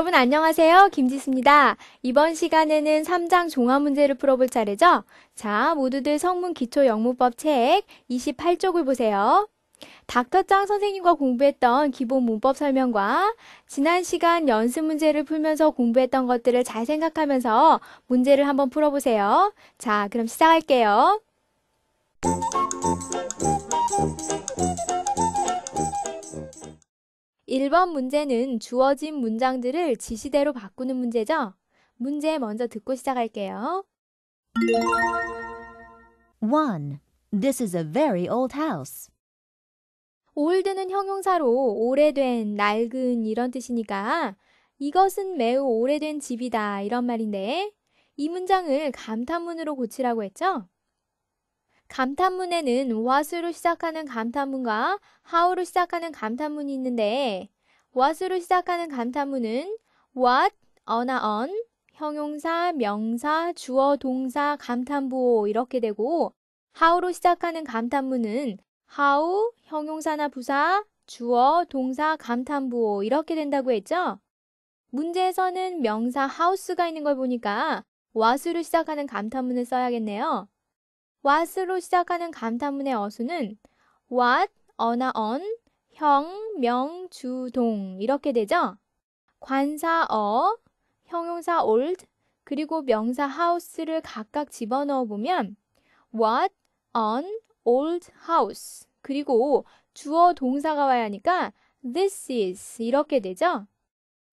여러분 안녕하세요. 김지수입니다. 이번 시간에는 3장 종합 문제를 풀어볼 차례죠? 자, 모두들 성문 기초 영문법 책 28쪽을 보세요. 닥터짱 선생님과 공부했던 기본 문법 설명과 지난 시간 연습 문제를 풀면서 공부했던 것들을 잘 생각하면서 문제를 한번 풀어보세요. 자, 그럼 시작할게요. 1번 문제는 주어진 문장들을 지시대로 바꾸는 문제죠. 문제 먼저 듣고 시작할게요. 1. This is a very old house. old는 형용사로 오래된, 낡은 이런 뜻이니까 이것은 매우 오래된 집이다 이런 말인데 이 문장을 감탄문으로 고치라고 했죠? 감탄문에는 what으로 시작하는 감탄문과 how로 시작하는 감탄문이 있는데 what으로 시작하는 감탄문은 what, 어나 on, 형용사, 명사, 주어, 동사, 감탄부호 이렇게 되고 how로 시작하는 감탄문은 how, 형용사나 부사, 주어, 동사, 감탄부호 이렇게 된다고 했죠? 문제에서는 명사 house가 있는 걸 보니까 what으로 시작하는 감탄문을 써야겠네요. what으로 시작하는 감탄문의 어수는 what, 어나 on, 형, 명, 주, 동 이렇게 되죠. 관사 어, 형용사 old, 그리고 명사 house를 각각 집어넣어 보면 what, on, old house 그리고 주어 동사가 와야 하니까 this is 이렇게 되죠.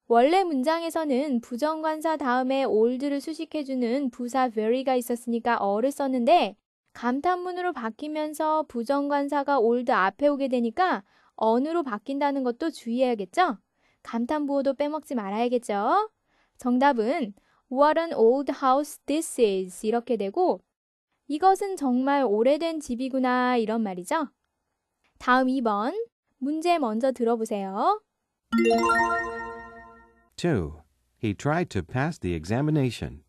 원래 문장에서는 부정관사 다음에 old를 수식해주는 부사 very가 있었으니까 어를 썼는데 감탄문으로 바뀌면서 부정관사가 올드 앞에 오게 되니까 언으로 바뀐다는 것도 주의해야겠죠? 감탄부호도 빼먹지 말아야겠죠? 정답은 What an old house this is 이렇게 되고 이것은 정말 오래된 집이구나 이런 말이죠. 다음 2번 문제 먼저 들어보세요. 2. He tried to pass the examination.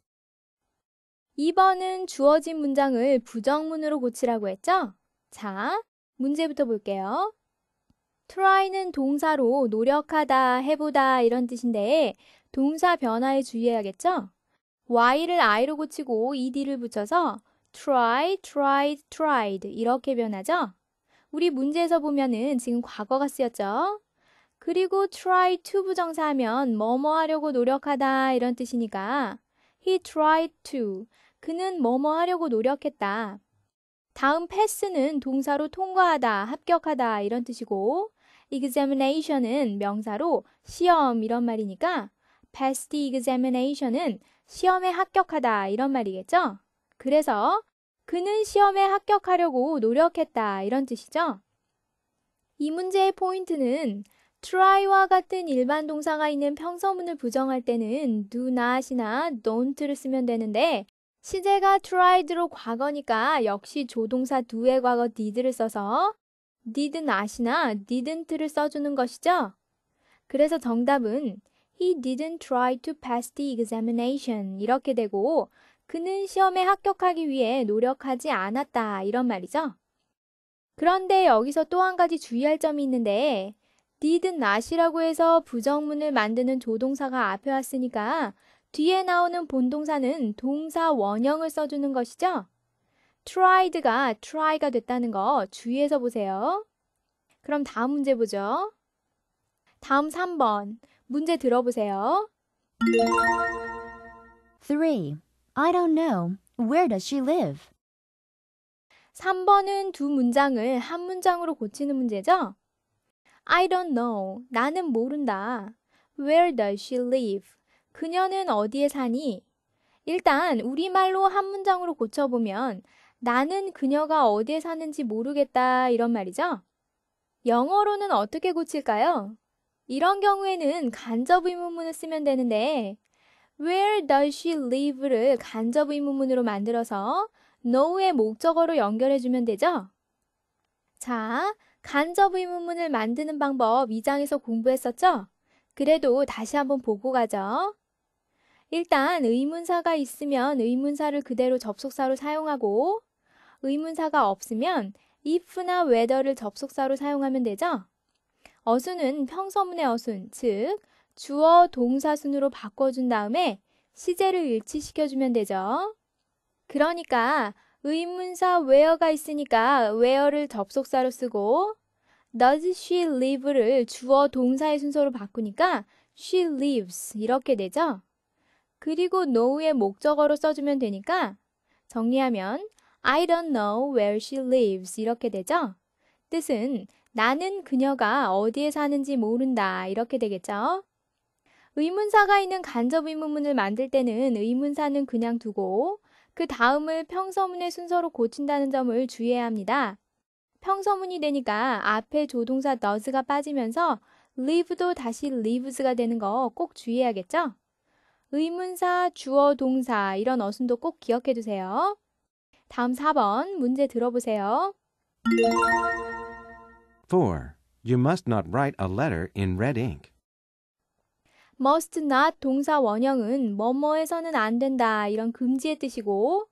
2번은 주어진 문장을 부정문으로 고치라고 했죠? 자, 문제부터 볼게요. try는 동사로 노력하다, 해보다 이런 뜻인데 동사 변화에 주의해야겠죠? y를 i로 고치고 ed를 붙여서 try, tried, tried 이렇게 변하죠? 우리 문제에서 보면은 지금 과거가 쓰였죠? 그리고 try to 부정사하면 뭐뭐 하려고 노력하다 이런 뜻이니까 he tried to 그는 뭐뭐 하려고 노력했다. 다음 패스는 동사로 통과하다, 합격하다 이런 뜻이고 examination은 명사로 시험 이런 말이니까 p a s s e examination은 시험에 합격하다 이런 말이겠죠? 그래서 그는 시험에 합격하려고 노력했다 이런 뜻이죠? 이 문제의 포인트는 try와 같은 일반 동사가 있는 평서문을 부정할 때는 do not이나 don't를 쓰면 되는데 시제가 tried로 과거니까 역시 조동사 do의 과거 did를 써서 did not이나 didn't를 써주는 것이죠. 그래서 정답은 He didn't try to pass the examination 이렇게 되고 그는 시험에 합격하기 위해 노력하지 않았다 이런 말이죠. 그런데 여기서 또 한 가지 주의할 점이 있는데 did not이라고 해서 부정문을 만드는 조동사가 앞에 왔으니까 뒤에 나오는 본동사는 동사 원형을 써주는 것이죠. tried가 try가 됐다는 거 주의해서 보세요. 그럼 다음 문제 보죠. 다음 3번 문제 들어보세요. 3. I don't know. Where does she live? 3번은 두 문장을 한 문장으로 고치는 문제죠. I don't know. 나는 모른다. Where does she live? 그녀는 어디에 사니? 일단 우리말로 한 문장으로 고쳐보면 나는 그녀가 어디에 사는지 모르겠다 이런 말이죠. 영어로는 어떻게 고칠까요? 이런 경우에는 간접 의문문을 쓰면 되는데 Where does she live를 간접 의문문으로 만들어서 no의 목적어로 연결해 주면 되죠. 자, 간접 의문문을 만드는 방법 2장에서 공부했었죠? 그래도 다시 한번 보고 가죠. 일단 의문사가 있으면 의문사를 그대로 접속사로 사용하고 의문사가 없으면 if나 whether를 접속사로 사용하면 되죠. 어순은 평서문의 어순, 즉 주어 동사순으로 바꿔준 다음에 시제를 일치시켜주면 되죠. 그러니까 의문사 where가 있으니까 where를 접속사로 쓰고 does she live를 주어 동사의 순서로 바꾸니까 she lives 이렇게 되죠. 그리고 no의 목적어로 써주면 되니까 정리하면 I don't know where she lives 이렇게 되죠? 뜻은 나는 그녀가 어디에 사는지 모른다 이렇게 되겠죠? 의문사가 있는 간접 의문문을 만들 때는 의문사는 그냥 두고 그 다음을 평서문의 순서로 고친다는 점을 주의해야 합니다. 평서문이 되니까 앞에 조동사 does가 빠지면서 live도 다시 lives가 되는 거 꼭 주의해야겠죠? 의문사, 주어, 동사 이런 어순도 꼭 기억해 두세요. 다음 4번 문제 들어보세요. 4. You must not write a letter in red ink. must not 동사 원형은 뭐뭐해서는 안 된다 이런 금지의 뜻이고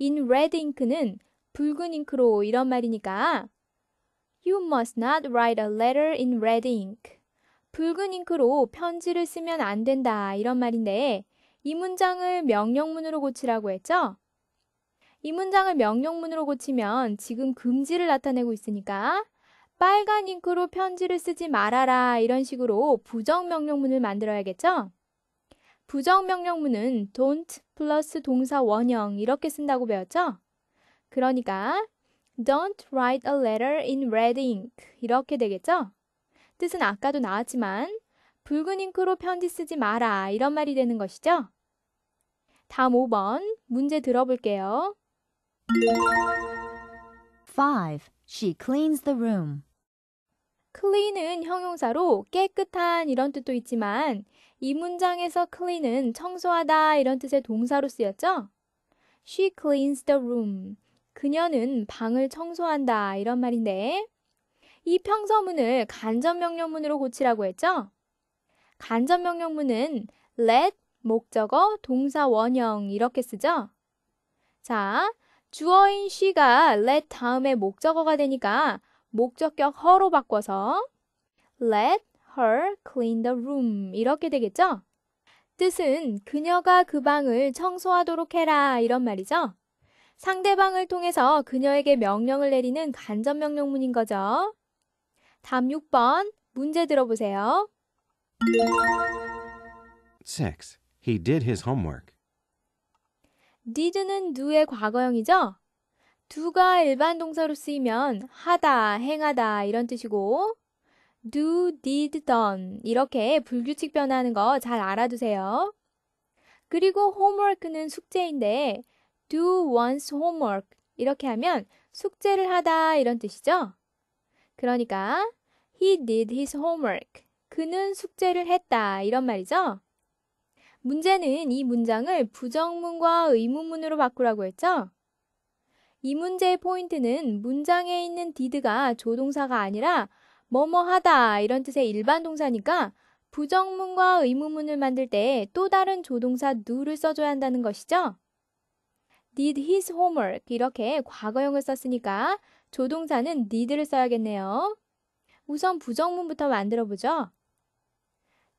in red ink는 붉은 잉크로 이런 말이니까 you must not write a letter in red ink 붉은 잉크로 편지를 쓰면 안 된다 이런 말인데 이 문장을 명령문으로 고치라고 했죠? 이 문장을 명령문으로 고치면 지금 금지를 나타내고 있으니까 빨간 잉크로 편지를 쓰지 말아라 이런 식으로 부정명령문을 만들어야겠죠? 부정명령문은 don't 플러스 동사 원형 이렇게 쓴다고 배웠죠? 그러니까 don't write a letter in red ink 이렇게 되겠죠? 뜻은 아까도 나왔지만 붉은 잉크로 편지 쓰지 마라 이런 말이 되는 것이죠. 다음 5번 문제 들어볼게요. 5. She cleans the room. clean은 형용사로 깨끗한 이런 뜻도 있지만 이 문장에서 clean은 청소하다 이런 뜻의 동사로 쓰였죠. She cleans the room. 그녀는 방을 청소한다 이런 말인데 이 평서문을 간접명령문으로 고치라고 했죠? 간접명령문은 let, 목적어, 동사 원형 이렇게 쓰죠? 자, 주어인 she가 let 다음에 목적어가 되니까 목적격 her로 바꿔서 let her clean the room 이렇게 되겠죠? 뜻은 그녀가 그 방을 청소하도록 해라 이런 말이죠. 상대방을 통해서 그녀에게 명령을 내리는 간접명령문인 거죠. 다음 6번 문제 들어보세요. 6. He did his homework. did는 do의 과거형이죠? do가 일반 동사로 쓰이면 하다, 행하다 이런 뜻이고 do, did, done 이렇게 불규칙 변하는 거 잘 알아두세요. 그리고 homework는 숙제인데 do one's homework 이렇게 하면 숙제를 하다 이런 뜻이죠. 그러니까 He did his homework. 그는 숙제를 했다. 이런 말이죠. 문제는 이 문장을 부정문과 의문문으로 바꾸라고 했죠. 이 문제의 포인트는 문장에 있는 did가 조동사가 아니라 뭐뭐하다 이런 뜻의 일반 동사니까 부정문과 의문문을 만들 때 또 다른 조동사 do를 써줘야 한다는 것이죠. did his homework 이렇게 과거형을 썼으니까 조동사는 did를 써야겠네요. 우선 부정문부터 만들어보죠.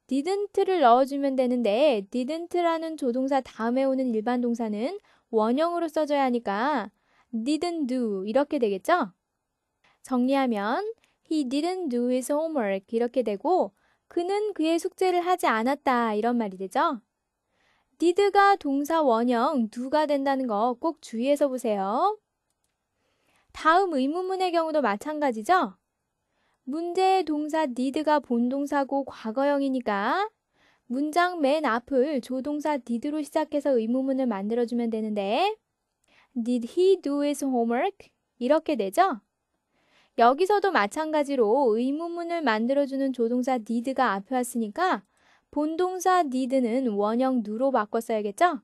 didn't를 넣어주면 되는데 didn't라는 조동사 다음에 오는 일반 동사는 원형으로 써줘야 하니까 didn't do 이렇게 되겠죠? 정리하면 he didn't do his homework 이렇게 되고 그는 그의 숙제를 하지 않았다 이런 말이 되죠? did가 동사 원형 do가 된다는 거 꼭 주의해서 보세요. 다음 의문문의 경우도 마찬가지죠? 문제의 동사 need가 본동사고 과거형이니까 문장 맨 앞을 조동사 n e d 로 시작해서 의무문을 만들어주면 되는데 Did he do his homework? 이렇게 되죠? 여기서도 마찬가지로 의무문을 만들어주는 조동사 need가 앞에 왔으니까 본동사 need는 원형 누로 바꿨어야겠죠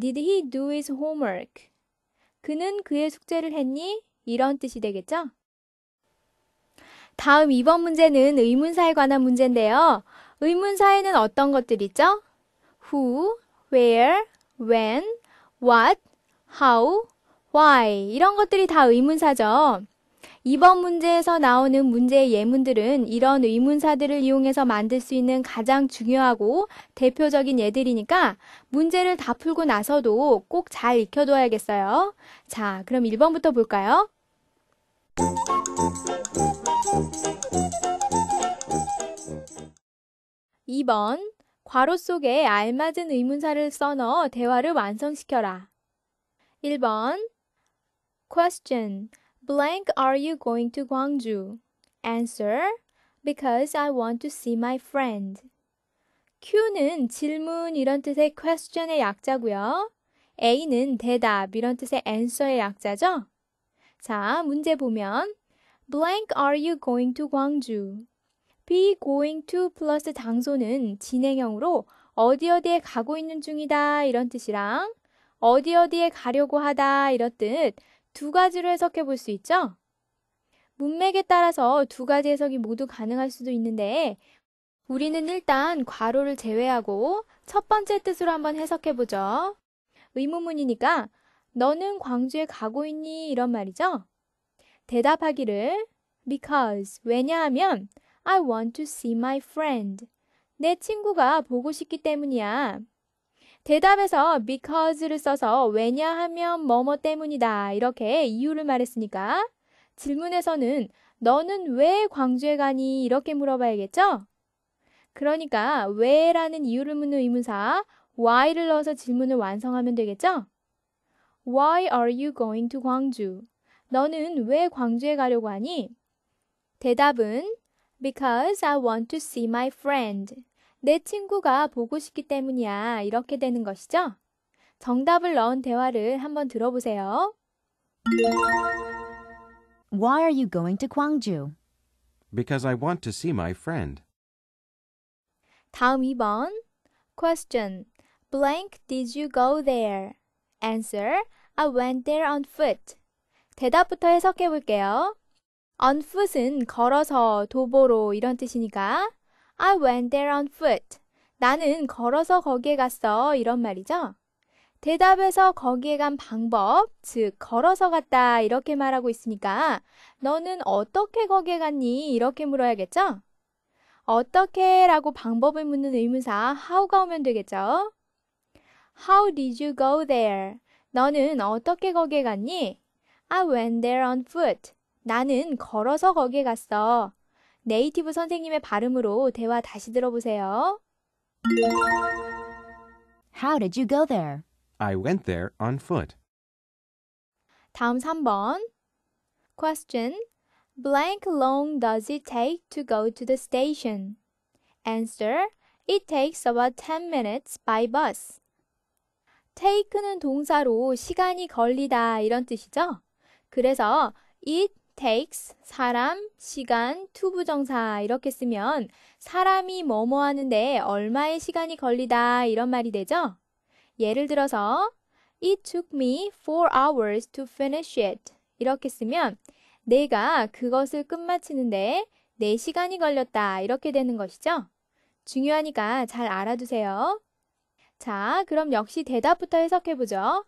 Did he do his homework? 그는 그의 숙제를 했니? 이런 뜻이 되겠죠? 다음 2번 문제는 의문사에 관한 문제인데요. 의문사에는 어떤 것들이 있죠? who, where, when, what, how, why 이런 것들이 다 의문사죠. 2번 문제에서 나오는 문제의 예문들은 이런 의문사들을 이용해서 만들 수 있는 가장 중요하고 대표적인 예들이니까 문제를 다 풀고 나서도 꼭 잘 익혀둬야겠어요. 자, 그럼 1번부터 볼까요? 2번 괄호 속에 알맞은 의문사를 써넣어 대화를 완성시켜라. 1번 Question Blank are you going to Gwangju? Answer Because I want to see my friend. Q는 질문 이런 뜻의 question의 약자고요. A는 대답 이런 뜻의 answer의 약자죠. 자, 문제 보면 blank are you going to Gwangju? be going to 플러스 장소는 진행형으로 어디 어디에 가고 있는 중이다 이런 뜻이랑 어디 어디에 가려고 하다 이런 뜻 두 가지로 해석해 볼 수 있죠. 문맥에 따라서 두 가지 해석이 모두 가능할 수도 있는데 우리는 일단 괄호를 제외하고 첫 번째 뜻으로 한번 해석해 보죠. 의문문이니까 너는 광주에 가고 있니 이런 말이죠. 대답하기를 because 왜냐하면 I want to see my friend. 내 친구가 보고 싶기 때문이야. 대답에서 because를 써서 왜냐하면 뭐뭐 때문이다 이렇게 이유를 말했으니까 질문에서는 너는 왜 광주에 가니 이렇게 물어봐야겠죠? 그러니까 왜라는 이유를 묻는 의문사 why를 넣어서 질문을 완성하면 되겠죠? Why are you going to 광주? 너는 왜 광주에 가려고 하니? 대답은 Because I want to see my friend. 내 친구가 보고 싶기 때문이야. 이렇게 되는 것이죠. 정답을 넣은 대화를 한번 들어보세요. Why are you going to Gwangju? Because I want to see my friend. 다음 2번. Question. Blank did you go there? Answer. I went there on foot. 대답부터 해석해 볼게요. on foot은 걸어서 도보로 이런 뜻이니까 I went there on foot. 나는 걸어서 거기에 갔어 이런 말이죠. 대답에서 거기에 간 방법, 즉 걸어서 갔다 이렇게 말하고 있으니까 너는 어떻게 거기에 갔니? 이렇게 물어야겠죠? 어떻게 라고 방법을 묻는 의문사 how가 오면 되겠죠? How did you go there? 너는 어떻게 거기에 갔니? I went there on foot. 나는 걸어서 거기에 갔어. 네이티브 선생님의 발음으로 대화 다시 들어보세요. How did you go there? I went there on foot. 다음 3번. Question. Blank long does it take to go to the station? Answer. It takes about 10 minutes by bus. take는 동사로 시간이 걸리다 이런 뜻이죠? 그래서 it takes 사람, 시간, t 투부정사 이렇게 쓰면 사람이 뭐뭐 하는데 얼마의 시간이 걸리다 이런 말이 되죠? 예를 들어서 It took me 4 hours to finish it 이렇게 쓰면 내가 그것을 끝마치는데 4시간이 걸렸다 이렇게 되는 것이죠? 중요하니까 잘 알아두세요. 자, 그럼 역시 대답부터 해석해보죠.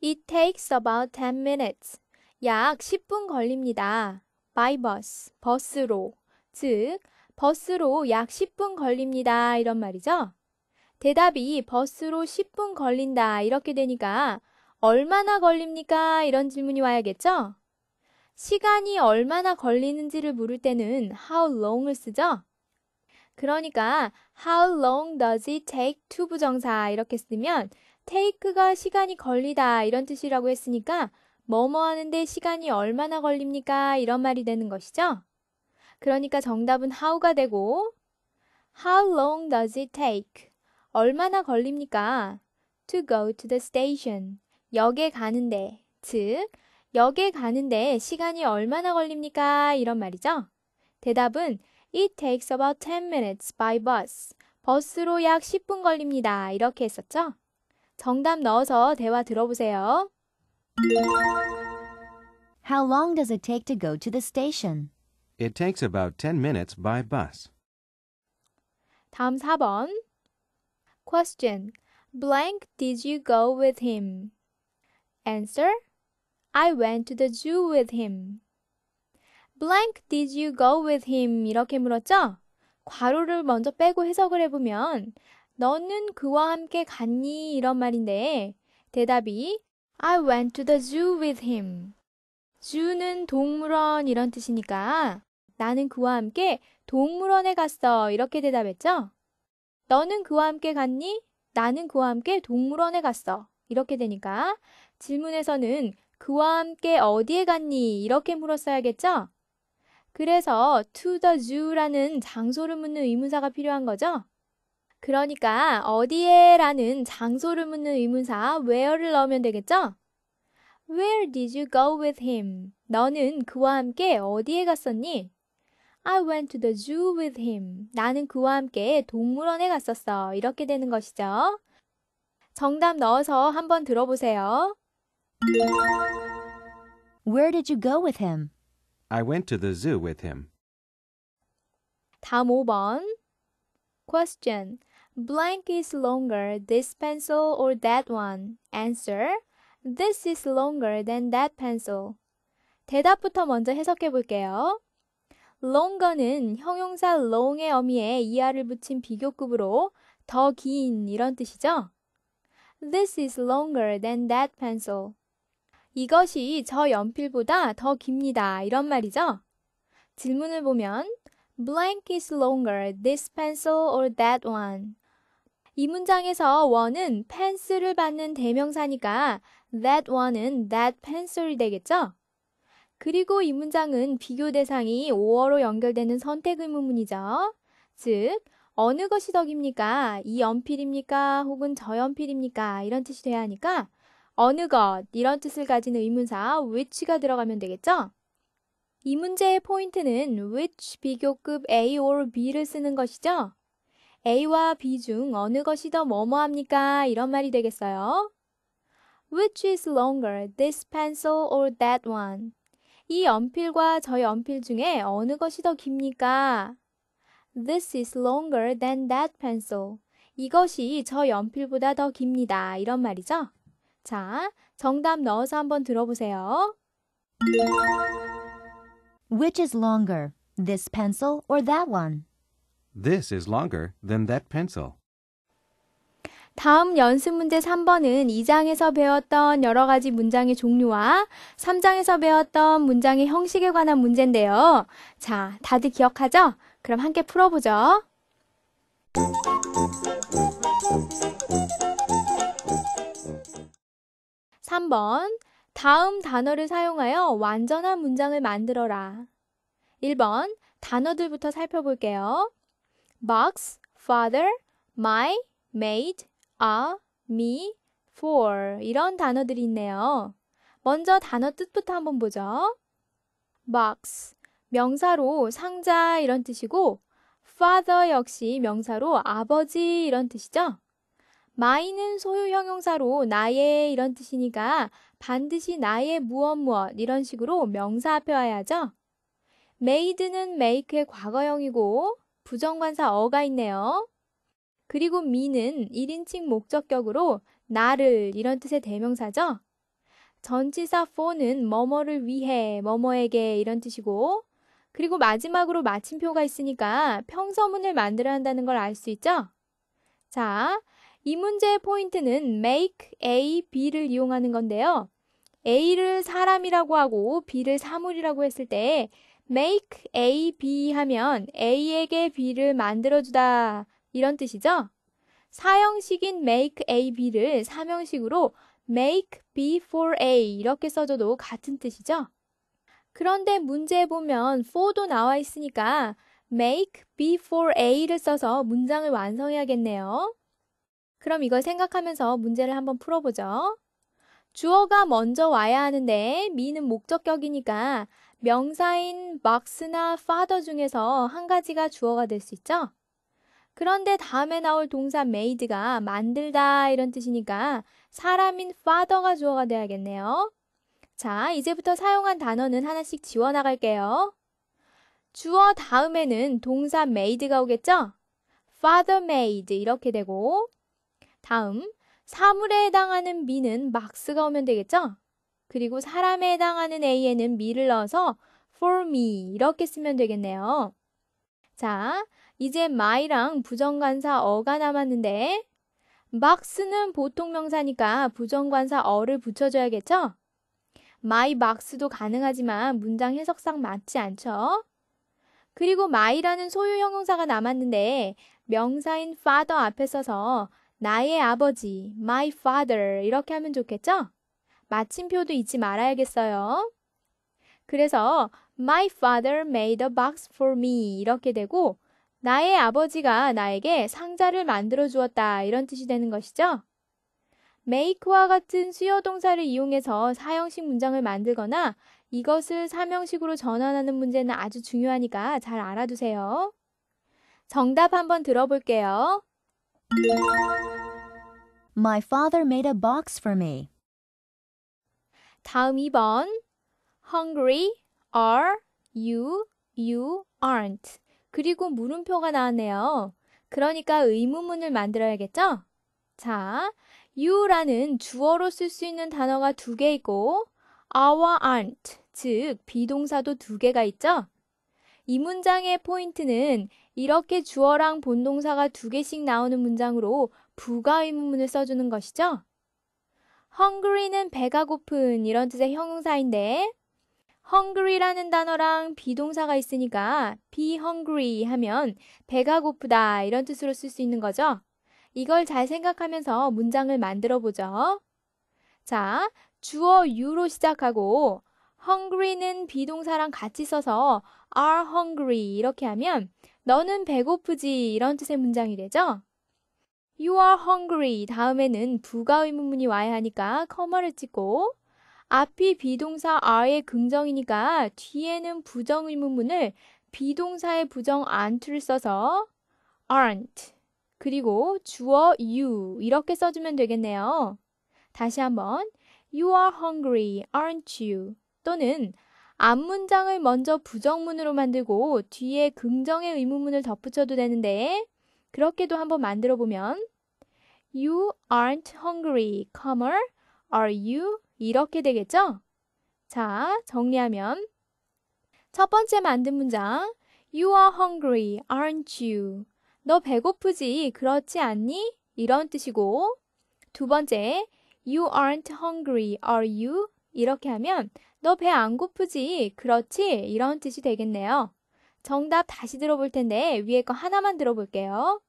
It takes about 10 minutes. 약 10분 걸립니다. by bus, 버스로. 즉, 버스로 약 10분 걸립니다. 이런 말이죠. 대답이 버스로 10분 걸린다. 이렇게 되니까 얼마나 걸립니까? 이런 질문이 와야겠죠? 시간이 얼마나 걸리는지를 물을 때는 how long을 쓰죠? 그러니까 how long does it take to 부정사 이렇게 쓰면 take가 시간이 걸리다 이런 뜻이라고 했으니까 뭐뭐 하는데 시간이 얼마나 걸립니까? 이런 말이 되는 것이죠. 그러니까 정답은 how가 되고 how long does it take? 얼마나 걸립니까? to go to the station. 역에 가는데 즉 역에 가는데 시간이 얼마나 걸립니까? 이런 말이죠. 대답은 It takes about 10 minutes by bus. 버스로 약 10분 걸립니다. 이렇게 했었죠? 정답 넣어서 대화 들어보세요. How long does it take to go to the station? It takes about 10 minutes by bus. 다음 4번. Question. Blank did you go with him? Answer. I went to the zoo with him. blank did you go with him? 이렇게 물었죠? 괄호를 먼저 빼고 해석을 해보면 너는 그와 함께 갔니? 이런 말인데 대답이 I went to the zoo with him. zoo는 동물원 이런 뜻이니까 나는 그와 함께 동물원에 갔어. 이렇게 대답했죠? 너는 그와 함께 갔니? 나는 그와 함께 동물원에 갔어. 이렇게 되니까 질문에서는 그와 함께 어디에 갔니? 이렇게 물었어야겠죠? 그래서 to the zoo라는 장소를 묻는 의문사가 필요한 거죠. 그러니까 어디에 라는 장소를 묻는 의문사 where를 넣으면 되겠죠? Where did you go with him? 너는 그와 함께 어디에 갔었니? I went to the zoo with him. 나는 그와 함께 동물원에 갔었어. 이렇게 되는 것이죠. 정답 넣어서 한번 들어보세요. Where did you go with him? I went to the zoo with him. 다음 5번. Question. Blank is longer, this pencil or that one? Answer. This is longer than that pencil. 대답부터 먼저 해석해 볼게요. longer는 형용사 long의 어미에 er을 붙인 비교급으로 더 긴 이런 뜻이죠. This is longer than that pencil. 이것이 저 연필보다 더 깁니다. 이런 말이죠. 질문을 보면 blank is longer, this pencil or that one. 이 문장에서 one은 p e n c i l 을 받는 대명사니까 that one은 that pencil이 되겠죠? 그리고 이 문장은 비교 대상이 o r 로 연결되는 선택 의문문이죠. 즉, 어느 것이 덕입니까? 이 연필입니까? 혹은 저 연필입니까? 이런 뜻이 돼야 하니까 어느 것 이런 뜻을 가진 의문사 which가 들어가면 되겠죠? 이 문제의 포인트는 which 비교급 A or B를 쓰는 것이죠. A와 B 중 어느 것이 더 뭐뭐합니까? 이런 말이 되겠어요. Which is longer, this pencil or that one? 이 연필과 저 연필 중에 어느 것이 더 깁니까? This is longer than that pencil. 이것이 저 연필보다 더 깁니다. 이런 말이죠. 자, 정답 넣어서 한번 들어보세요. Which is longer, this pencil or that one? This is longer than that pencil. 다음 연습 문제 3번은 2장에서 배웠던 여러 가지 문장의 종류와 3장에서 배웠던 문장의 형식에 관한 문제인데요. 자, 다들 기억하죠? 그럼 함께 풀어보죠. 3번 다음 단어를 사용하여 완전한 문장을 만들어라. 1번 단어들부터 살펴볼게요. box, father, my, m a i e a, me, for 이런 단어들이 있네요. 먼저 단어 뜻부터 한번 보죠. box 명사로 상자 이런 뜻이고 father 역시 명사로 아버지 이런 뜻이죠. 마이는 소유 형용사로 나의 이런 뜻이니까 반드시 나의 무엇 무엇 이런 식으로 명사 앞에 와야죠. made는 make의 과거형이고 부정관사 어가 있네요. 그리고 me는 1인칭 목적격으로 나를 이런 뜻의 대명사죠. 전치사 for는 뭐뭐를 위해, 뭐뭐에게 이런 뜻이고 그리고 마지막으로 마침표가 있으니까 평서문을 만들어야 한다는 걸 알 수 있죠? 자, 이 문제의 포인트는 make A, B를 이용하는 건데요. A를 사람이라고 하고 B를 사물이라고 했을 때 make A, B 하면 A에게 B를 만들어주다 이런 뜻이죠. 사형식인 make A, B를 사형식으로 make B for A 이렇게 써줘도 같은 뜻이죠. 그런데 문제에 보면 for도 나와 있으니까 make B for A를 써서 문장을 완성해야겠네요. 그럼 이걸 생각하면서 문제를 한번 풀어보죠. 주어가 먼저 와야 하는데 미는 목적격이니까 명사인 막스나 파더 중에서 한 가지가 주어가 될 수 있죠. 그런데 다음에 나올 동사 made가 만들다 이런 뜻이니까 사람인 father가 주어가 돼야겠네요. 자, 이제부터 사용한 단어는 하나씩 지워 나갈게요. 주어 다음에는 동사 made가 오겠죠? father made 이렇게 되고 다음 사물에 해당하는 미는 막스가 오면 되겠죠? 그리고 사람에 해당하는 a에는 미를 넣어서 for me 이렇게 쓰면 되겠네요. 자, 이제 my랑 부정관사 어가 남았는데 막스는 보통 명사니까 부정관사 어를 붙여줘야겠죠? my 막스도 가능하지만 문장 해석상 맞지 않죠? 그리고 my라는 소유 형용사가 남았는데 명사인 father 앞에 써서 나의 아버지, my father 이렇게 하면 좋겠죠? 마침표도 잊지 말아야겠어요. 그래서 my father made a box for me 이렇게 되고 나의 아버지가 나에게 상자를 만들어 주었다 이런 뜻이 되는 것이죠. make와 같은 수요 동사를 이용해서 사형식 문장을 만들거나 이것을 삼형식으로 전환하는 문제는 아주 중요하니까 잘 알아두세요. 정답 한번 들어볼게요. My father made a box for me. 다음 2번 hungry are you you aren't 그리고 물음표가 나왔네요. 그러니까 의문문을 만들어야겠죠? 자, you라는 주어로 쓸 수 있는 단어가 두개이고 are와 aren't 즉 비동사도 두 개가 있죠? 이 문장의 포인트는 이렇게 주어랑 본동사가 두 개씩 나오는 문장으로 부가 의문문을 써주는 것이죠. hungry는 배가 고픈 이런 뜻의 형용사인데 hungry라는 단어랑 비동사가 있으니까 be hungry 하면 배가 고프다 이런 뜻으로 쓸 수 있는 거죠. 이걸 잘 생각하면서 문장을 만들어 보죠. 자, 주어 you로 시작하고 hungry는 비동사랑 같이 써서 are hungry 이렇게 하면 너는 배고프지 이런 뜻의 문장이 되죠. You are hungry 다음에는 부가 의문문이 와야 하니까 커머를 찍고 앞이 비동사 are의 긍정이니까 뒤에는 부정 의문문을 비동사의 부정 ant를 써서 aren't 그리고 주어 you 이렇게 써주면 되겠네요. 다시 한번 You are hungry, aren't you? 또는 앞 문장을 먼저 부정문으로 만들고 뒤에 긍정의 의문문을 덧붙여도 되는데 그렇게도 한번 만들어 보면 You aren't hungry, c o m e o a are you? 이렇게 되겠죠? 자, 정리하면 첫 번째 만든 문장 You are hungry, aren't you? 너 배고프지, 그렇지 않니? 이런 뜻이고 두 번째 You aren't hungry, are you? 이렇게 하면 너 배 안 고프지? 그렇지? 이런 뜻이 되겠네요. 정답 다시 들어볼 텐데 위에 거 하나만 들어볼게요.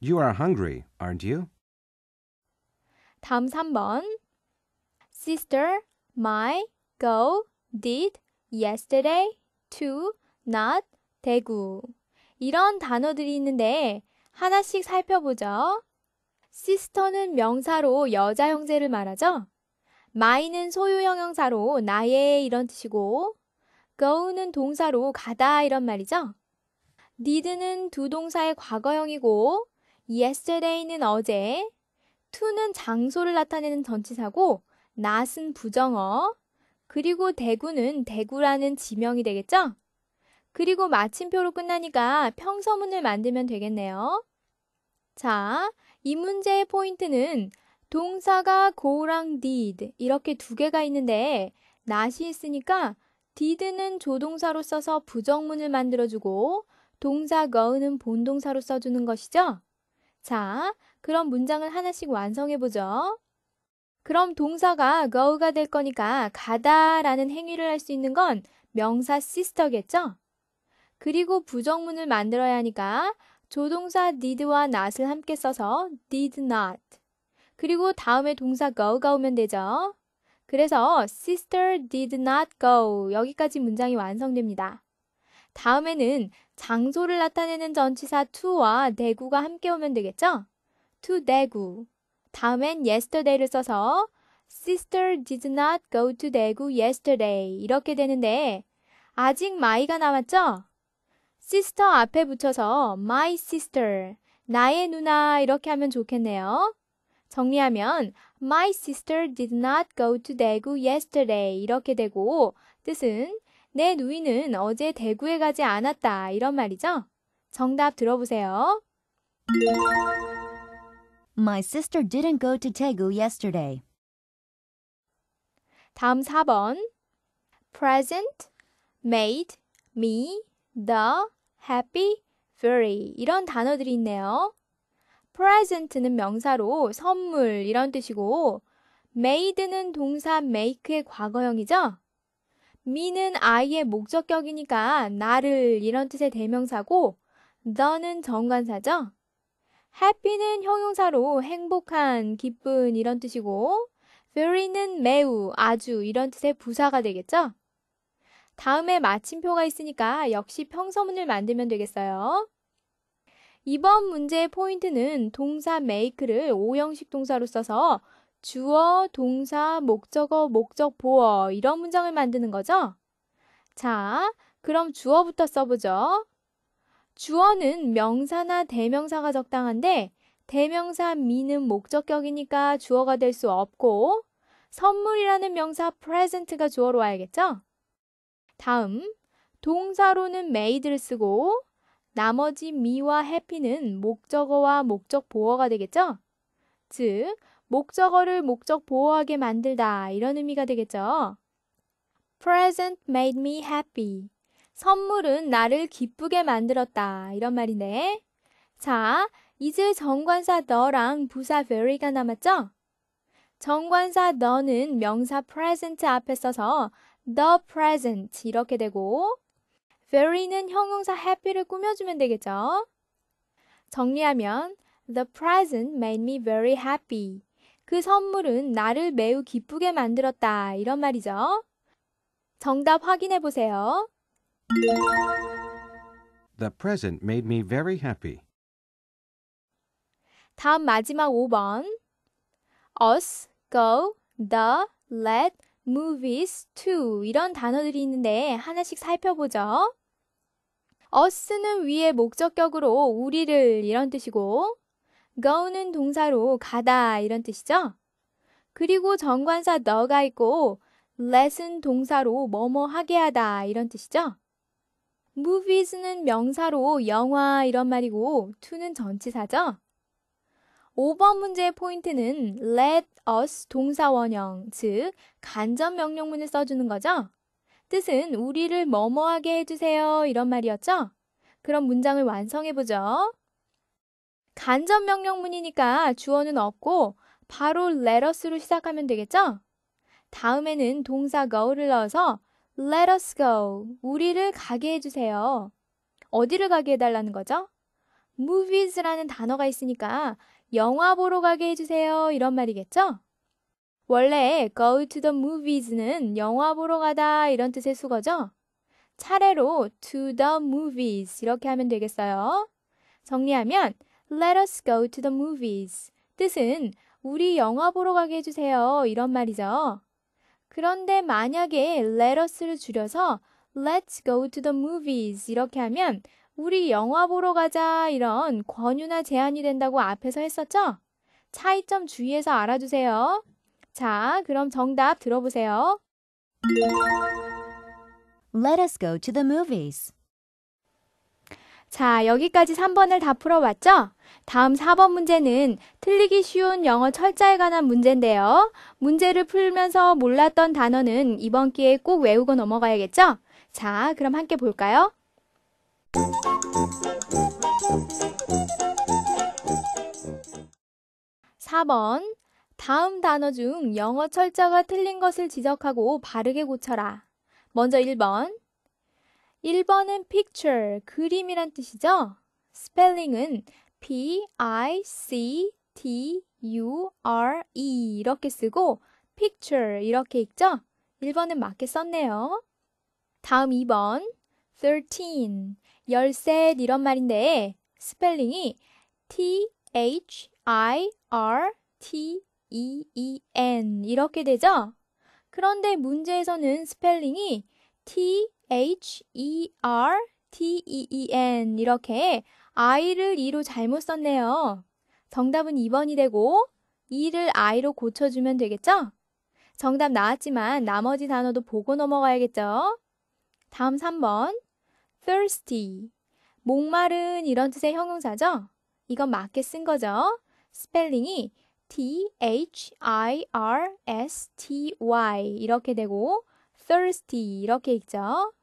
You are hungry, aren't you? 다음 3번. Sister, my, go, did, yesterday, to, not, 대구. 이런 단어들이 있는데 하나씩 살펴보죠. 시스터는 명사로 여자 형제를 말하죠. 마이는 소유형 형사로 나의 이런 뜻이고 go는 동사로 가다 이런 말이죠. n e d 는두 동사의 과거형이고 yesterday는 어제, to는 장소를 나타내는 전치사고 not은 부정어, 그리고 대구는 대구라는 지명이 되겠죠? 그리고 마침표로 끝나니까 평서문을 만들면 되겠네요. 자, 이 문제의 포인트는 동사가 go랑 did 이렇게 두 개가 있는데 not이 있으니까 did는 조동사로 써서 부정문을 만들어주고 동사 go는 본동사로 써주는 것이죠. 자, 그럼 문장을 하나씩 완성해보죠. 그럼 동사가 go가 될 거니까 가다라는 행위를 할 수 있는 건 명사 sister겠죠? 그리고 부정문을 만들어야 하니까 조동사 need와 not을 함께 써서 need not. 그리고 다음에 동사 go가 오면 되죠. 그래서 sister did not go 여기까지 문장이 완성됩니다. 다음에는 장소를 나타내는 전치사 to와 대구가 함께 오면 되겠죠? to 대구. 다음엔 yesterday를 써서 sister did not go to 대구 yesterday 이렇게 되는데 아직 마이가 남았죠? sister 앞에 붙여서 my sister, 나의 누나 이렇게 하면 좋겠네요. 정리하면 my sister did not go to 대구 yesterday 이렇게 되고 뜻은 내 누이는 어제 대구에 가지 않았다 이런 말이죠. 정답 들어보세요. My sister didn't go to d a yesterday. 다음 4번. present, made, me, the, happy, very 이런 단어들이 있네요. present는 명사로 선물 이런 뜻이고 made는 동사 make의 과거형이죠. me는 I의 목적격이니까 나를 이런 뜻의 대명사고 너는 정관사죠. happy는 형용사로 행복한, 기쁜 이런 뜻이고 very는 매우, 아주 이런 뜻의 부사가 되겠죠. 다음에 마침표가 있으니까 역시 평서문을 만들면 되겠어요. 이번 문제의 포인트는 동사 make를 5형식 동사로 써서 주어, 동사, 목적어, 목적, 보어 이런 문장을 만드는 거죠. 자, 그럼 주어부터 써보죠. 주어는 명사나 대명사가 적당한데 대명사 미는 목적격이니까 주어가 될 수 없고 선물이라는 명사 present가 주어로 와야겠죠? 다음 동사로는 made를 쓰고 나머지 me와 happy는 목적어와 목적 보어가 되겠죠? 즉 목적어를 목적 보호하게 만들다 이런 의미가 되겠죠. Present made me happy. 선물은 나를 기쁘게 만들었다 이런 말인데 자 이제 정관사 너랑 부사 very가 남았죠? 정관사 너는 명사 present 앞에 써서 the present 이렇게 되고 very는 형용사 happy를 꾸며주면 되겠죠. 정리하면 the present made me very happy. 그 선물은 나를 매우 기쁘게 만들었다 이런 말이죠. 정답 확인해 보세요. The present made me very happy. 다음 마지막 5번. Us, go, the, let, movies t o 이런 단어들이 있는데 하나씩 살펴보죠. us는 위의 목적격으로 우리를 이런 뜻이고 go는 동사로 가다 이런 뜻이죠. 그리고 정관사 너가 있고 let은 동사로 뭐뭐 하게 하다 이런 뜻이죠. movies는 명사로 영화 이런 말이고 to는 전치사죠. 5번 문제의 포인트는 let us 동사 원형, 즉 간접 명령문을 써주는 거죠. 뜻은 우리를 뭐뭐하게 해주세요 이런 말이었죠. 그럼 문장을 완성해 보죠. 간접 명령문이니까 주어는 없고 바로 let us로 시작하면 되겠죠? 다음에는 동사 go를 넣어서 let us go, 우리를 가게 해주세요. 어디를 가게 해달라는 거죠? movies라는 단어가 있으니까 영화 보러 가게 해주세요. 이런 말이겠죠? 원래 go to the movies는 영화 보러 가다 이런 뜻의 수거죠? 차례로 to the movies 이렇게 하면 되겠어요. 정리하면 let us go to the movies 뜻은 우리 영화 보러 가게 해주세요. 이런 말이죠. 그런데 만약에 let us를 줄여서 let's go to the movies 이렇게 하면 우리 영화 보러 가자 이런 권유나 제안이 된다고 앞에서 했었죠? 차이점 주의해서 알아주세요. 자, 그럼 정답 들어보세요. Let us go to the movies. 자, 여기까지 3번을 다 풀어봤죠? 다음 4번 문제는 틀리기 쉬운 영어 철자에 관한 문제인데요. 문제를 풀면서 몰랐던 단어는 이번 기회에 꼭 외우고 넘어가야겠죠? 자, 그럼 함께 볼까요? 4번 다음 단어 중 영어 철자가 틀린 것을 지적하고 바르게 고쳐라. 먼저 1번 1번은 picture, 그림이란 뜻이죠? 스펠링은 p-i-c-t-u-r-e 이렇게 쓰고 picture 이렇게 읽죠? 1번은 맞게 썼네요. 다음 2번 13. 열셋 이런 말인데 스펠링이 T H I R T E E N 이렇게 되죠? 그런데 문제에서는 스펠링이 T H E R T E E N 이렇게 I를 E로 잘못 썼네요. 정답은 2번이 되고 E를 I로 고쳐주면 되겠죠? 정답 나왔지만 나머지 단어도 보고 넘어가야겠죠? 다음 3번. thirsty. 목마른 이런 뜻의 형용사죠? 이건 맞게 쓴 거죠? 스펠링이 t-h-i-r-s-t-y 이렇게 되고 thirsty 이렇게 읽죠?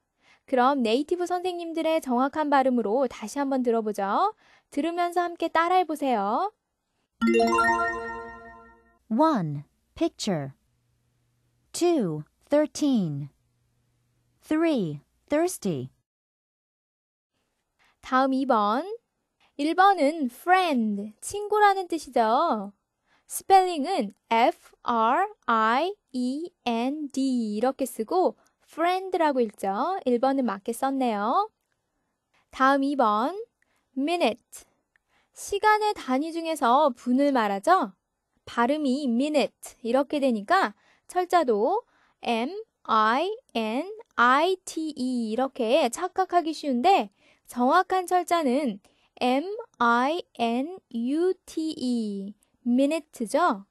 그럼 네이티브 선생님들의 정확한 발음으로 다시 한번 들어보죠. 들으면서 함께 따라해 보세요. 1. Picture 2. Thirteen 3. Thirsty 다음 2번. 1번은 friend, 친구라는 뜻이죠. 스펠링은 F-R-I-E-N-D 이렇게 쓰고 friend라고 읽죠. 1번은 맞게 썼네요. 다음 2번. minute. 시간의 단위 중에서 분을 말하죠. 발음이 minute 이렇게 되니까 철자도 m i n i t e 이렇게 착각하기 쉬운데 정확한 철자는 M-I-N-U-T-E, minute죠?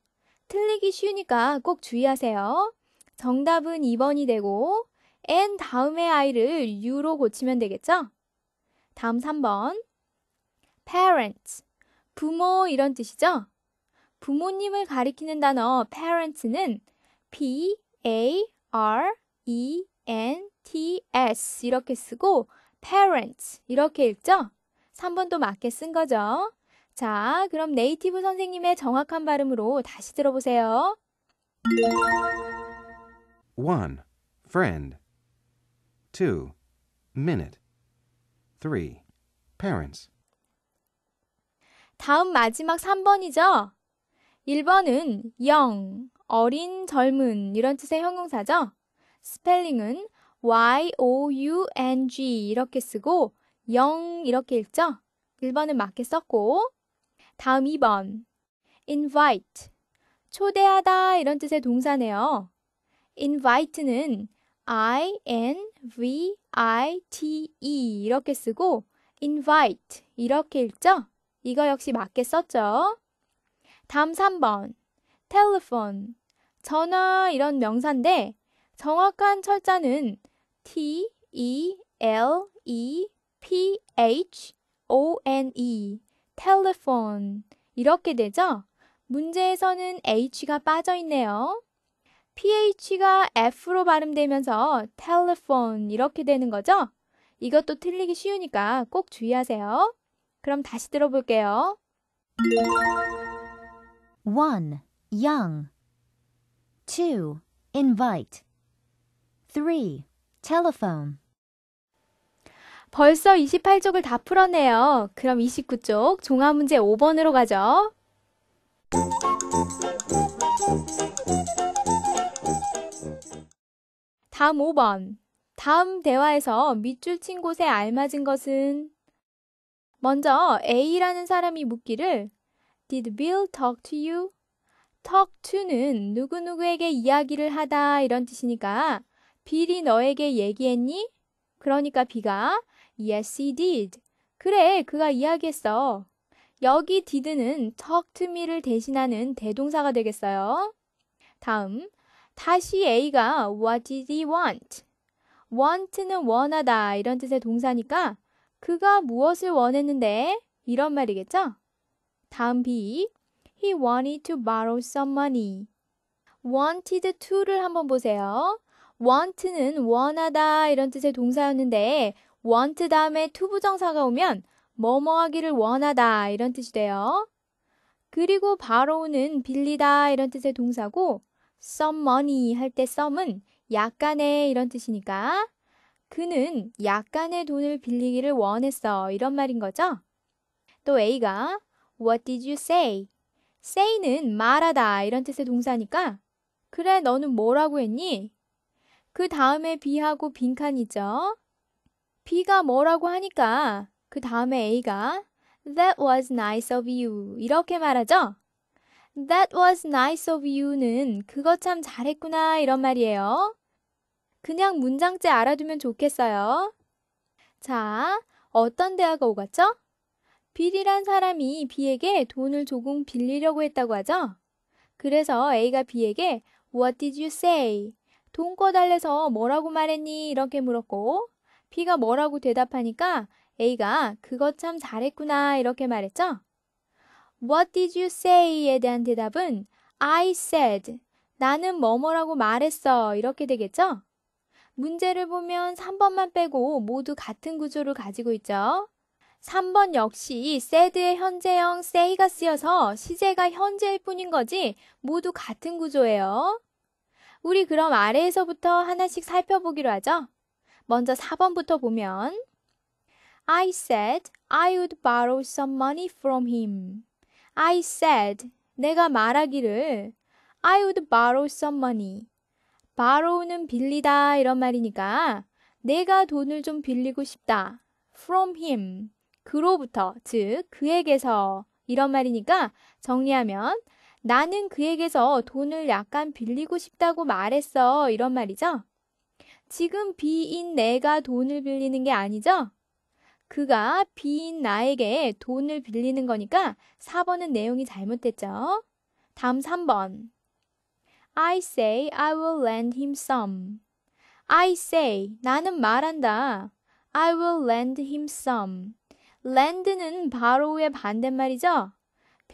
틀리기 쉬우니까 꼭 주의하세요. 정답은 2번이 되고, n 다음에 i를 u로 고치면 되겠죠? 다음 3번. parent, 부모 이런 뜻이죠? 부모님을 가리키는 단어 parent는 p a r e n t s 이렇게 쓰고 parents 이렇게 읽죠? 3번도 맞게 쓴 거죠. 자, 그럼 네이티브 선생님의 정확한 발음으로 다시 들어보세요. 1. friend 2. minute 3. parents 다음 마지막 3번이죠? 1번은 영, 어린, 젊은 이런 뜻의 형용사죠? 스펠링은 Y-O-U-N-G 이렇게 쓰고 영 이렇게 읽죠? 1번은 맞게 썼고 다음 2번 invite 초대하다 이런 뜻의 동사네요. invite는 I-N-V-I-T-E 이렇게 쓰고 invite 이렇게 읽죠? 이거 역시 맞게 썼죠? 다음 3번 telephone 전화 이런 명사인데 정확한 철자는 T E L E P H O N E telephone 이렇게 되죠? 문제에서는 h가 빠져 있네요. ph가 f로 발음되면서 telephone 이렇게 되는 거죠? 이것도 틀리기 쉬우니까 꼭 주의하세요. 그럼 다시 들어볼게요. o young t invite t telephone. 벌써 28쪽을 다 풀었네요. 그럼 29쪽 종합문제 5번으로 가죠. 다음 5번. 다음 대화에서 밑줄 친 곳에 알맞은 것은 먼저 A라는 사람이 묻기를 Did Bill talk to you? talk to는 누구누구에게 이야기를 하다 이런 뜻이니까 빌이 너에게 얘기했니? 그러니까 비가 Yes, he did. 그래, 그가 이야기했어. 여기 did는 talk to me를 대신하는 대동사가 되겠어요. 다음, 다시 A가 what did he want? want는 원하다 이런 뜻의 동사니까 그가 무엇을 원했는데 이런 말이겠죠? 다음 B, he wanted to borrow some money. wanted to를 한번 보세요. want는 원하다 이런 뜻의 동사였는데 want 다음에 to 부정사가 오면 뭐뭐 하기를 원하다 이런 뜻이 돼요. 그리고 바로우는 빌리다 이런 뜻의 동사고 some money 할 때 some은 약간의 이런 뜻이니까 그는 약간의 돈을 빌리기를 원했어 이런 말인 거죠. 또 A가 What did you say? say는 말하다 이런 뜻의 동사니까 그래 너는 뭐라고 했니? 그 다음에 B하고 빈칸이죠. B가 뭐라고 하니까 그 다음에 A가 That was nice of you 이렇게 말하죠. That was nice of you는 그거 참 잘했구나 이런 말이에요. 그냥 문장째 알아두면 좋겠어요. 자, 어떤 대화가 오갔죠? 빌이란 사람이 B에게 돈을 조금 빌리려고 했다고 하죠. 그래서 A가 B에게 What did you say? 돈 꺼달래서 뭐라고 말했니? 이렇게 물었고, B가 뭐라고 대답하니까 A가 그거 참 잘했구나. 이렇게 말했죠. What did you say?에 대한 대답은 I said. 나는 뭐뭐라고 말했어. 이렇게 되겠죠? 문제를 보면 3번만 빼고 모두 같은 구조를 가지고 있죠. 3번 역시 said의 현재형 say가 쓰여서 시제가 현재일 뿐인 거지 모두 같은 구조예요. 우리 그럼 아래에서부터 하나씩 살펴보기로 하죠. 먼저 4번부터 보면 I said I would borrow some money from him. I said 내가 말하기를 I would borrow some money. borrow는 빌리다 이런 말이니까 내가 돈을 좀 빌리고 싶다. from him. 그로부터 즉 그에게서 이런 말이니까 정리하면 나는 그에게서 돈을 약간 빌리고 싶다고 말했어. 이런 말이죠. 지금 비인 내가 돈을 빌리는 게 아니죠? 그가 비인 나에게 돈을 빌리는 거니까 4번은 내용이 잘못됐죠. 다음 3번. I say I will lend him some. I say 나는 말한다. I will lend him some. lend는 바로의 반대말이죠.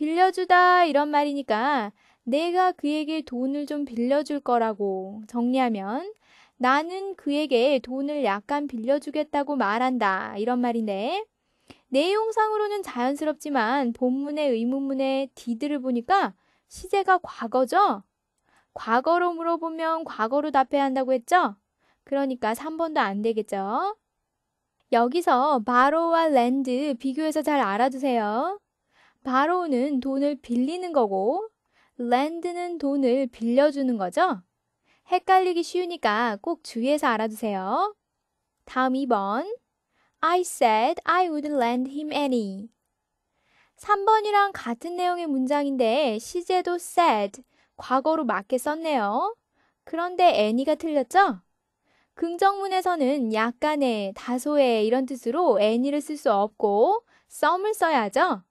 빌려주다 이런 말이니까 내가 그에게 돈을 좀 빌려줄 거라고 정리하면 나는 그에게 돈을 약간 빌려주겠다고 말한다 이런 말인데 내용상으로는 자연스럽지만 본문의 의문문의 디드를 보니까 시제가 과거죠? 과거로 물어보면 과거로 답해야 한다고 했죠? 그러니까 3번도 안 되겠죠? 여기서 바로와 랜드 비교해서 잘 알아두세요. 바로는 돈을 빌리는 거고 lend는 돈을 빌려주는 거죠. 헷갈리기 쉬우니까 꼭 주의해서 알아두세요. 다음 2번 I said I would lend him any. 3번이랑 같은 내용의 문장인데 시제도 said, 과거로 맞게 썼네요. 그런데 any가 틀렸죠? 긍정문에서는 약간의, 다소의 이런 뜻으로 any를 쓸 수 없고 some을 써야죠.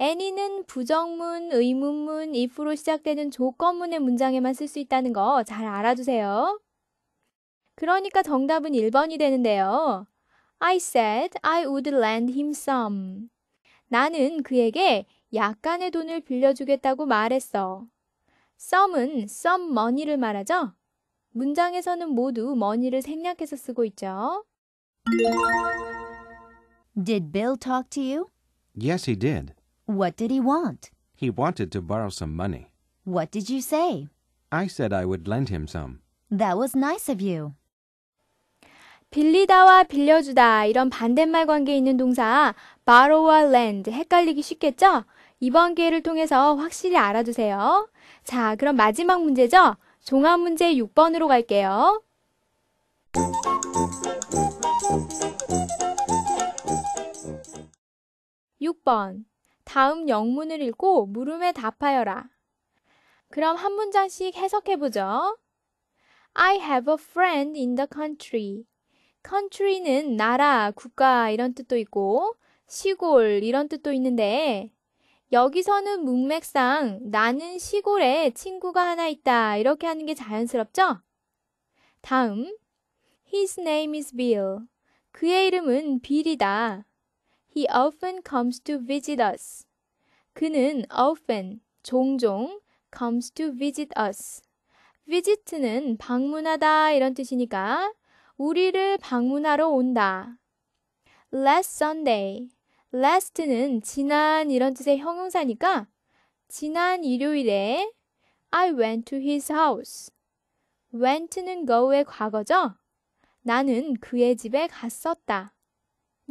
애니는 부정문, 의문문, if로 시작되는 조건문의 문장에만 쓸 수 있다는 거 잘 알아두세요. 그러니까 정답은 1번이 되는데요. I said I would lend him some. 나는 그에게 약간의 돈을 빌려주겠다고 말했어. some은 some money를 말하죠. 문장에서는 모두 money를 생략해서 쓰고 있죠. Did Bill talk to you? Yes, he did. What did he want? He wanted to borrow some money. What did you say? I said I would lend him some. That was nice of you. 빌리다와 빌려주다 이런 반대말 관계에 있는 동사 borrow와 lend 헷갈리기 쉽겠죠? 이번 기회를 통해서 확실히 알아두세요. 자, 그럼 마지막 문제죠? 종합 문제 6번으로 갈게요. 육번 다음 영문을 읽고 물음에 답하여라. 그럼 한 문장씩 해석해 보죠. I have a friend in the country. country는 나라, 국가 이런 뜻도 있고 시골 이런 뜻도 있는데 여기서는 문맥상 나는 시골에 친구가 하나 있다 이렇게 하는 게 자연스럽죠? 다음 His name is Bill. 그의 이름은 빌이다. He often comes to visit us. 그는 often, 종종, comes to visit us. visit는 방문하다 이런 뜻이니까 우리를 방문하러 온다. last Sunday. last는 지난 이런 뜻의 형용사니까 지난 일요일에 I went to his house. went는 go의 과거죠? 나는 그의 집에 갔었다.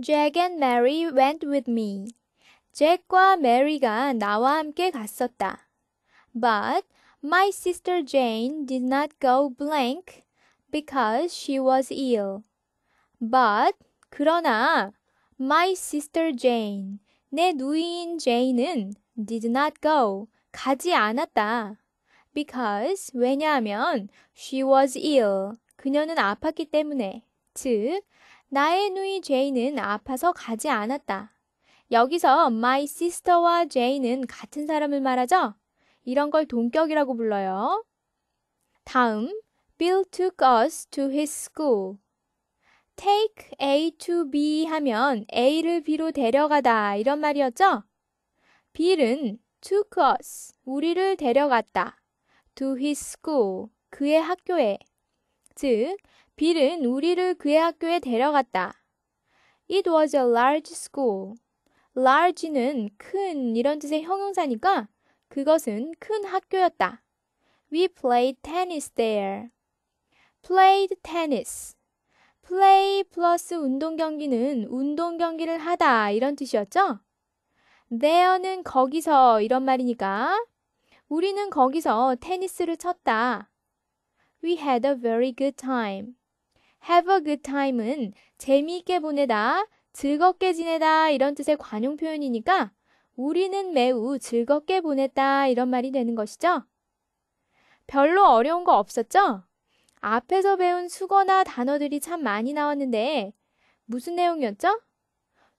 Jack and Mary went with me. 잭과 메리가 나와 함께 갔었다. But my sister Jane did not go blank because she was ill. But 그러나 my sister Jane 내 누이인 제인은 did not go 가지 않았다. because 왜냐하면 she was ill 그녀는 아팠기 때문에 즉 나의 누이 제이는 아파서 가지 않았다. 여기서 my sister와 제이는 같은 사람을 말하죠. 이런 걸 동격이라고 불러요. 다음, Bill took us to his school. take A to B 하면 A를 B로 데려가다 이런 말이었죠? Bill은 took us, 우리를 데려갔다. to his school, 그의 학교에. 즉, 빌은 우리를 그의 학교에 데려갔다. It was a large school. large는 큰 이런 뜻의 형용사니까 그것은 큰 학교였다. We played tennis there. played tennis. play 플러스 운동 경기는 운동 경기를 하다 이런 뜻이었죠? there는 거기서 이런 말이니까 우리는 거기서 테니스를 쳤다. We had a very good time. have a good time은 재미있게 보내다, 즐겁게 지내다 이런 뜻의 관용 표현이니까 우리는 매우 즐겁게 보냈다 이런 말이 되는 것이죠. 별로 어려운 거 없었죠? 앞에서 배운 수거나 단어들이 참 많이 나왔는데 무슨 내용이었죠?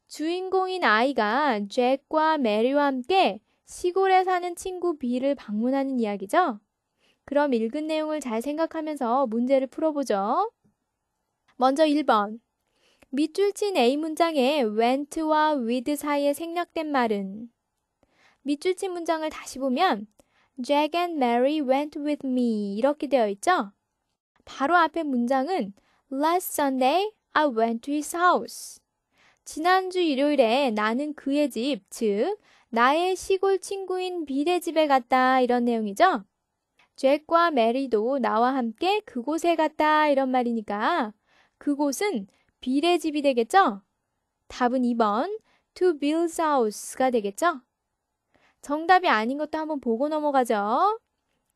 주인공인 아이가 잭과 메리와 함께 시골에 사는 친구 B를 방문하는 이야기죠. 그럼 읽은 내용을 잘 생각하면서 문제를 풀어보죠. 먼저 1번. 밑줄 친 A 문장에 went와 with 사이에 생략된 말은 밑줄 친 문장을 다시 보면 Jack and Mary went with me 이렇게 되어 있죠? 바로 앞에 문장은 Last Sunday I went to his house. 지난주 일요일에 나는 그의 집, 즉 나의 시골 친구인 빌의 집에 갔다 이런 내용이죠. 잭과 메리도 나와 함께 그곳에 갔다 이런 말이니까 그곳은 빌의 집이 되겠죠? 답은 2번 to Bill's house가 되겠죠? 정답이 아닌 것도 한번 보고 넘어가죠.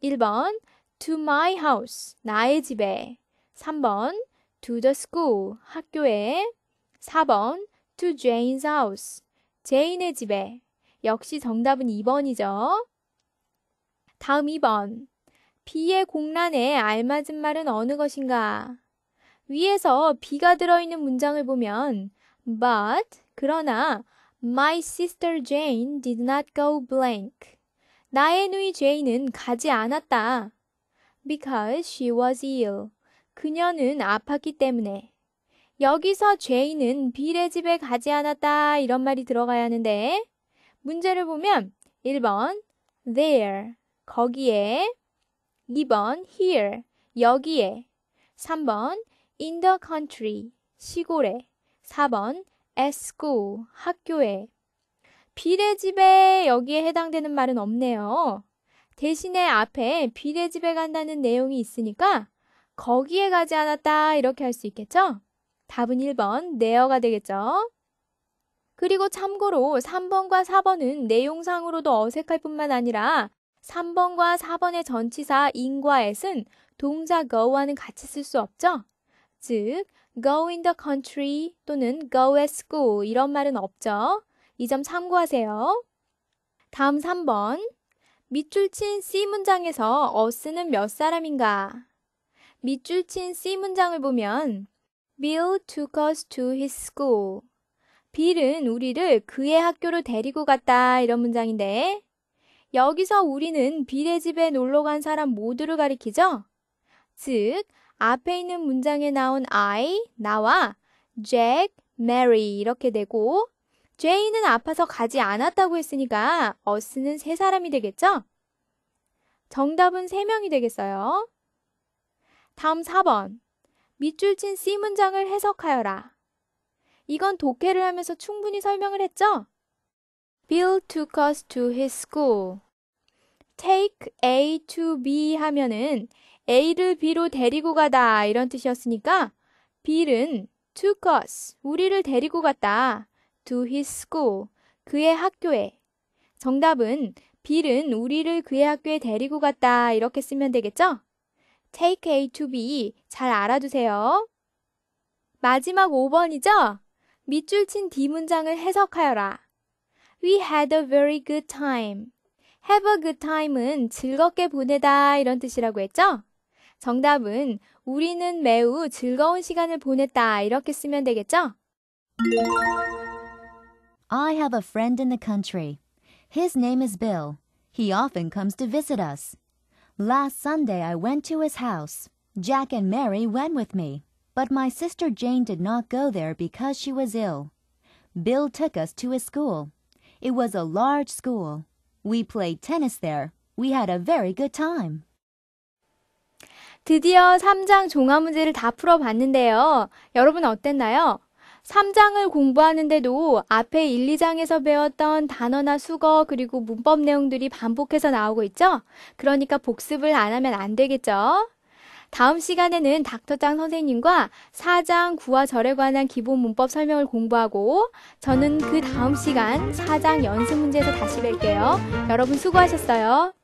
1번 to my house 나의 집에 3번 to the school 학교에 4번 to Jane's house 제인의 집에 역시 정답은 2번이죠. 다음 2번 비의 공란에 알맞은 말은 어느 것인가? 위에서 비가 들어있는 문장을 보면 but 그러나 my sister Jane did not go blank. 나의 누이 제인은 가지 않았다. because she was ill. 그녀는 아팠기 때문에. 여기서 제인은 빌의 집에 가지 않았다 이런 말이 들어가야 하는데 문제를 보면 1번 there 거기에 2번 here 여기에 3번 in the country 시골에 4번 at school 학교에 비례 집에 여기에 해당되는 말은 없네요. 대신에 앞에 비례 집에 간다는 내용이 있으니까 거기에 가지 않았다 이렇게 할 수 있겠죠? 답은 1번 내어가 되겠죠? 그리고 참고로 3번과 4번은 내용상으로도 어색할 뿐만 아니라 3번과 4번의 전치사 인과 at은 동사 go와는 같이 쓸 수 없죠? 즉 go in the country 또는 go at school 이런 말은 없죠. 이 점 참고하세요. 다음 3번 밑줄 친 C 문장에서 어스는 몇 사람인가? 밑줄 친 C 문장을 보면 Bill took us to his school. b i l l 은 우리를 그의 학교로 데리고 갔다 이런 문장인데 여기서 우리는 빌의 집에 놀러 간 사람 모두를 가리키죠? 즉 앞에 있는 문장에 나온 I, 나와 Jack, Mary 이렇게 되고 제이는 아파서 가지 않았다고 했으니까 어스는 세 사람이 되겠죠? 정답은 세 명이 되겠어요. 다음 4번. 밑줄 친 C 문장을 해석하여라. 이건 독해를 하면서 충분히 설명을 했죠? Bill took us to his school. take A to B 하면은 A를 B로 데리고 가다 이런 뜻이었으니까 b 은 took us, 우리를 데리고 갔다. to his school, 그의 학교에. 정답은 b 은 우리를 그의 학교에 데리고 갔다 이렇게 쓰면 되겠죠? take A to B 잘 알아두세요. 마지막 5번이죠? 밑줄 친 D 문장을 해석하여라. We had a very good time. have a good time은 즐겁게 보내다 이런 뜻이라고 했죠? 정답은 우리는 매우 즐거운 시간을 보냈다 이렇게 쓰면 되겠죠? I have a friend in the country. His name is Bill. He often comes to visit us. Last Sunday I went to his house. Jack and Mary went with me, but my sister Jane did not go there because she was ill. Bill took us to his school. It was a large school. We played tennis there. We had a very good time. 드디어 3장 종합 문제를 다 풀어봤는데요. 여러분 어땠나요? 3장을 공부하는데도 앞에 1, 2장에서 배웠던 단어나 수거 그리고 문법 내용들이 반복해서 나오고 있죠? 그러니까 복습을 안 하면 안 되겠죠? 다음 시간에는 닥터짱 선생님과 4장 9와 절에 관한 기본 문법 설명을 공부하고 저는 그 다음 시간 4장 연습 문제에서 다시 뵐게요. 여러분 수고하셨어요.